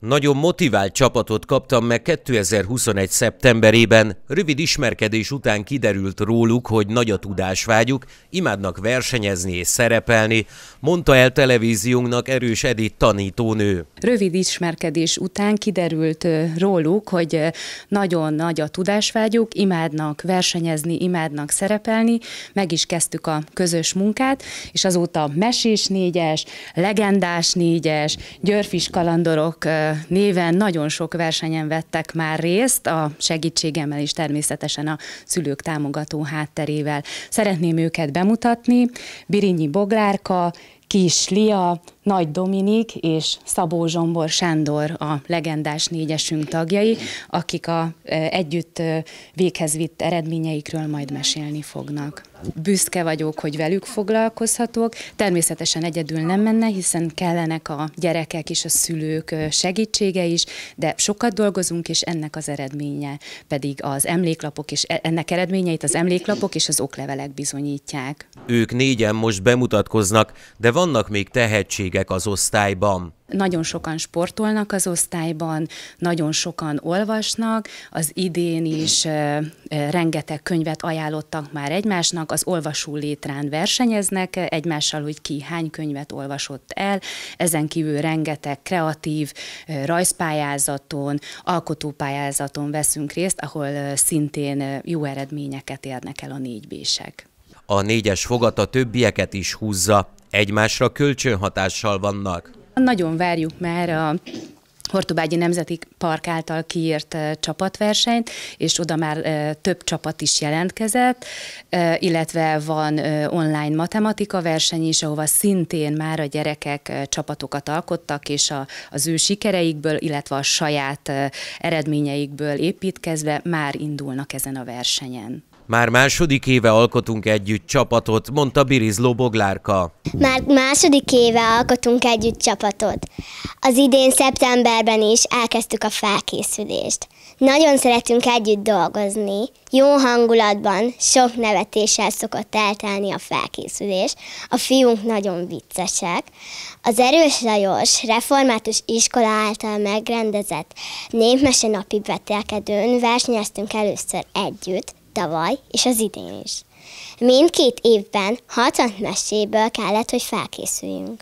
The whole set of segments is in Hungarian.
Nagyon motivált csapatot kaptam meg 2021. szeptemberében. Rövid ismerkedés után kiderült róluk, hogy nagy a tudásvágyuk, imádnak versenyezni és szerepelni, mondta el televíziónknak erős Edith tanítónő. Rövid ismerkedés után kiderült róluk, hogy nagyon nagy a tudásvágyuk, imádnak versenyezni, imádnak szerepelni. Meg is kezdtük a közös munkát, és azóta Mesés négyes, Legendás négyes, Györfis kalandorok néven nagyon sok versenyen vettek már részt, a segítségemmel is természetesen a szülők támogató hátterével. Szeretném őket bemutatni. Birinyi Boglárka, Kis Lia, Nagy Dominik és Szabó Zsombor Sándor a legendás négyesünk tagjai, akik a, együtt véghez vitt eredményeikről majd mesélni fognak büszke vagyok, hogy velük foglalkozhatok. Természetesen egyedül nem menne, hiszen kellenek a gyerekek és a szülők segítsége is, de sokat dolgozunk, és ennek az eredménye pedig az emléklapok, és e- ennek eredményeit az emléklapok és az oklevelek bizonyítják. Ők négyen most bemutatkoznak, de vannak még tehetségek az osztályban. Nagyon sokan sportolnak az osztályban, nagyon sokan olvasnak, az idén is rengeteg könyvet ajánlottak már egymásnak, az olvasó létrán versenyeznek egymással, hogy ki hány könyvet olvasott el, ezen kívül rengeteg kreatív rajzpályázaton, alkotópályázaton veszünk részt, ahol szintén jó eredményeket érnek el a négybések. A négyes fogata többieket is húzza, egymásra kölcsönhatással vannak. Nagyon várjuk már a Hortobágyi Nemzeti Park által kiírt csapatversenyt, és oda már több csapat is jelentkezett, illetve van online matematika verseny is, ahova szintén már a gyerekek csapatokat alkottak, és a, az ő sikereikből, illetve a saját eredményeikből építkezve már indulnak ezen a versenyen. Már második éve alkotunk együtt csapatot, mondta Birizló Boglárka. Már második éve alkotunk együtt csapatot. Az idén szeptemberben is elkezdtük a felkészülést. Nagyon szeretünk együtt dolgozni. Jó hangulatban, sok nevetéssel szokott eltelni a felkészülés. A fiunk nagyon viccesek. Az Erős Lajos református iskola által megrendezett népmese napi vetelkedőn versenyeztünk először együtt, tavaly és az idén is. Mindkét évben 60 meséből kellett, hogy felkészüljünk.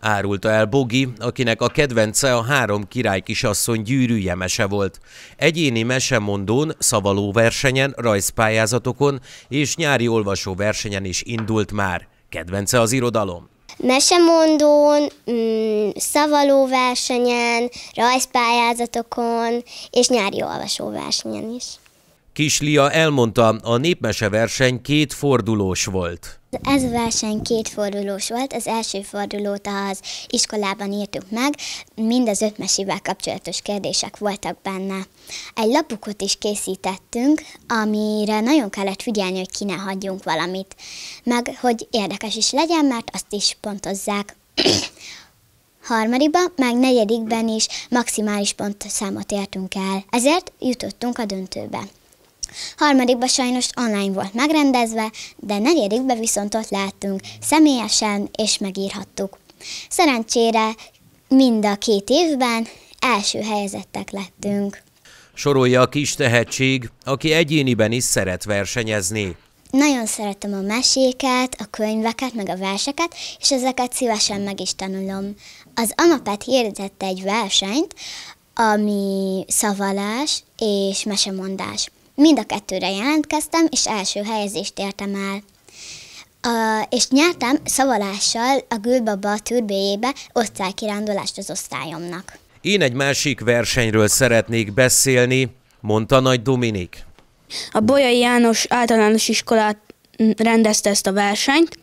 Árulta el Bogi, akinek a kedvence a három király kisasszony gyűrűje mese volt. Egyéni mesemondón, szavaló versenyen, rajzpályázatokon és nyári olvasó versenyen is indult már. Kedvence az irodalom. Mesemondón, mm, szavaló versenyen, rajzpályázatokon és nyári olvasóversenyen is. Kislia elmondta, a népmese verseny két fordulós volt. Ez a verseny két fordulós volt, az első fordulót az iskolában írtuk meg, mind az ötmesével kapcsolatos kérdések voltak benne. Egy lapukot is készítettünk, amire nagyon kellett figyelni, hogy ki ne hagyjunk valamit, meg hogy érdekes is legyen, mert azt is pontozzák. harmadikban, meg negyedikben is maximális pontszámot értünk el. Ezért jutottunk a döntőbe. Harmadikba sajnos online volt megrendezve, de negyedikbe viszont ott láttunk személyesen, és megírhattuk. Szerencsére mind a két évben első helyezettek lettünk. Sorolja a kis tehetség, aki egyéniben is szeret versenyezni. Nagyon szeretem a meséket, a könyveket, meg a verseket, és ezeket szívesen meg is tanulom. Az Amapet hirdette egy versenyt, ami szavalás és mesemondás. Mind a kettőre jelentkeztem, és első helyezést értem el. A, és nyertem szavalással a Gülbaba türbéjébe osztálykirándulást az osztályomnak. Én egy másik versenyről szeretnék beszélni, mondta Nagy Dominik. A Bolyai János általános iskolát rendezte ezt a versenyt.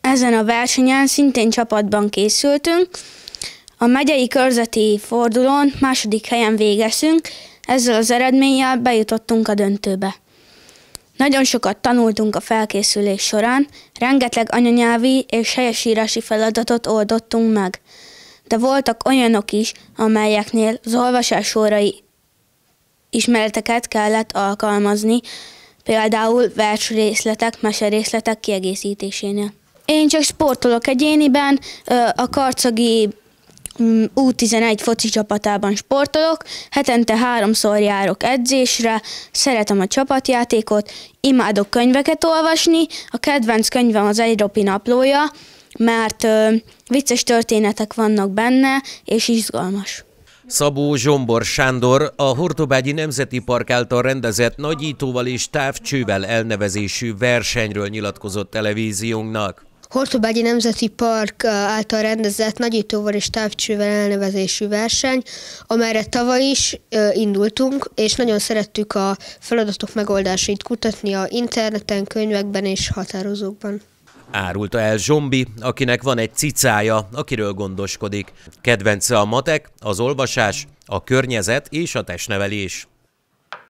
Ezen a versenyen szintén csapatban készültünk. A megyei körzeti fordulón második helyen végeztünk, ezzel az eredménnyel bejutottunk a döntőbe. Nagyon sokat tanultunk a felkészülés során, rengeteg anyanyelvi és helyesírási feladatot oldottunk meg. De voltak olyanok is, amelyeknél az olvasás órai ismereteket kellett alkalmazni, például versrészletek, meserészletek kiegészítésénél. Én csak sportolok egyéniben, a karcagi U11 foci csapatában sportolok, hetente háromszor járok edzésre, szeretem a csapatjátékot, imádok könyveket olvasni, a kedvenc könyvem az Egyropi naplója, mert ö, vicces történetek vannak benne, és izgalmas. Szabó Zsombor Sándor a Hortobágyi Nemzeti Park által rendezett nagyítóval és távcsővel elnevezésű versenyről nyilatkozott televíziónknak. Hortobágyi Nemzeti Park által rendezett nagyítóval és távcsővel elnevezésű verseny, amelyre tavaly is indultunk, és nagyon szerettük a feladatok megoldásait kutatni a interneten, könyvekben és határozókban. Árulta el Zsombi, akinek van egy cicája, akiről gondoskodik. Kedvence a matek, az olvasás, a környezet és a testnevelés.